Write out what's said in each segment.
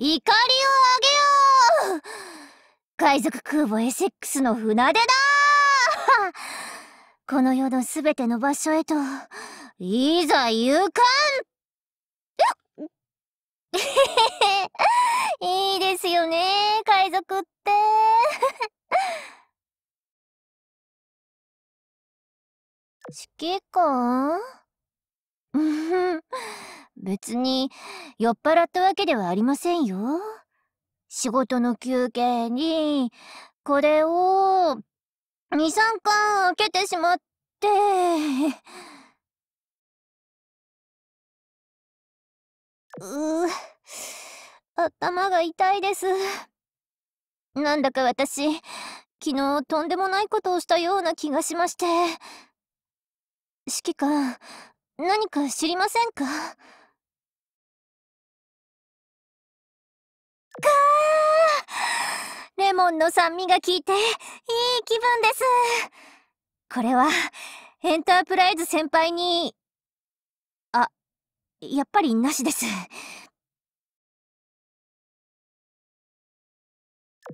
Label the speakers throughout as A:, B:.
A: 怒りをあげよう海賊空母エセックスの船出だ
B: この世のすべての場所へと、いざ勇敢
A: ん いいですよね、海賊って。指揮官うん。
B: 別に酔っ払ったわけではありませんよ。仕事の休憩に、これを、2、3巻
A: 開けてしまって。うぅ、頭が痛いです。
B: なんだか私、昨日とんでもないことをしたような気がし
A: まして。指揮官、何か知りませんかレモンの酸味が効いていい気分ですこれはエンタープライズ先輩にあやっぱりなしです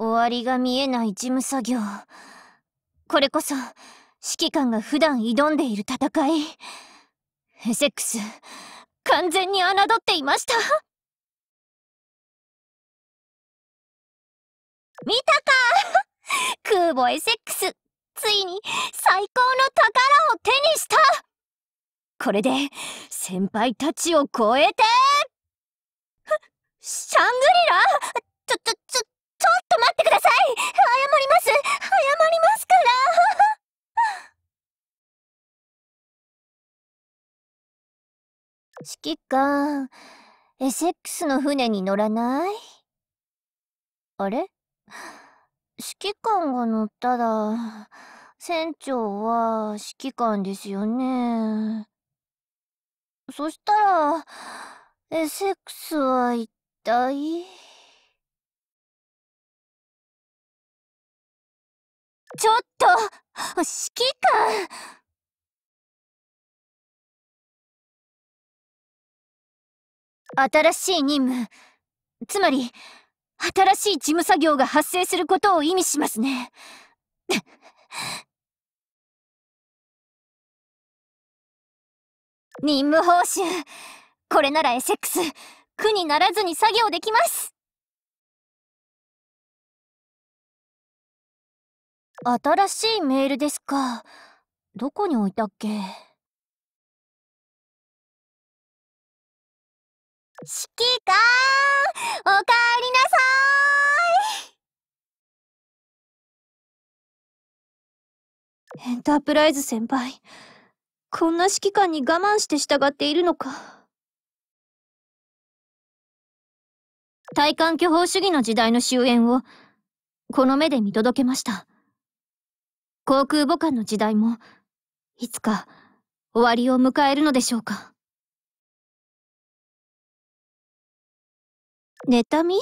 A: 終わりが見えない事務作業これこそ
B: 指
A: 揮官が普段挑んでいる戦いエセックス完全に侮っていました見たか クーボ SX ついに最
B: 高の宝を手にしたこれで先輩たちを超えて シャングリラちょちょちょ
A: ちょっと待ってください謝ります謝りますから 指揮官 SX の船に乗らない
B: あれ指揮官が乗ったら船長は指揮官ですよねそしたら
A: SX は一体ちょっと指揮官新しい任務つまり新しい事務作業が発生することを意味しますね。任務報酬。これならエセックス、苦にならずに作業できます新しいメールですか。どこに置いたっけ指揮官おかエンタープライズ先輩、こんな指揮官に我慢して従っているのか。体感巨法主義の時代の終焉を、この目で見届けました。航空母艦の時代も、いつか終わりを迎えるのでしょうか。妬み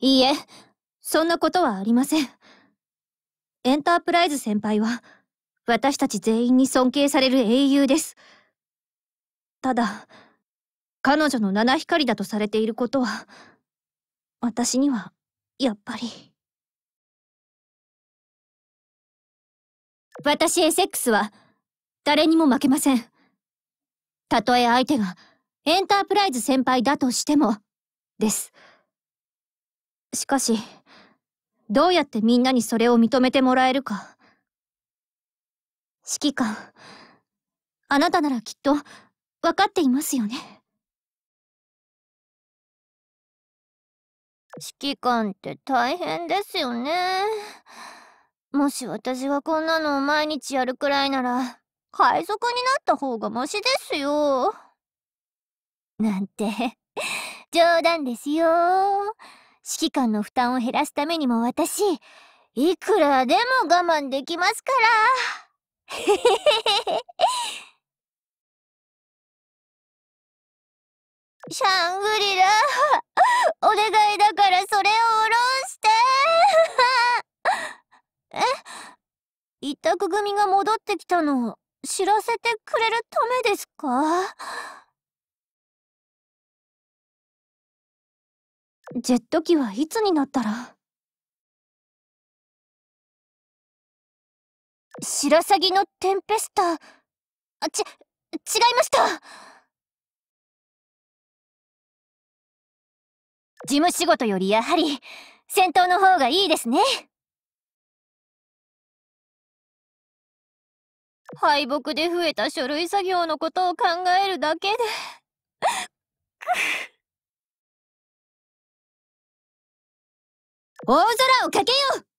A: いいえ、そんなことはありません。エンタープライズ先輩は、
B: 私たち全員に尊敬される英雄です。ただ、
A: 彼女の七光だとされていることは、私には、やっぱり。私エセックスは、誰にも負けません。たとえ相手が、
B: エンタープライズ先輩だとしても、です。しかし、どうやってみんなにそれを認めてもらえるか。
A: 指揮官、あなたならきっと分かっていますよね。指揮官って大変ですよね。もし私がこんなのを毎日
B: やるくらいなら、海賊になった方がマシですよ。なんて、冗談ですよ。指揮官の負担を減らすためにも私、いくらでも我慢できますか
A: ら。へ シャングリラ、お願いだからそれを下ろ
B: して え一択組が
A: 戻ってきたの、知らせてくれるためですかジェット機はいつになったら白鷺のテンペスタあち違いました事務仕事よりやはり戦闘の方がいいですね敗北で増えた書類作業のことを考えるだけで。大空をかけよう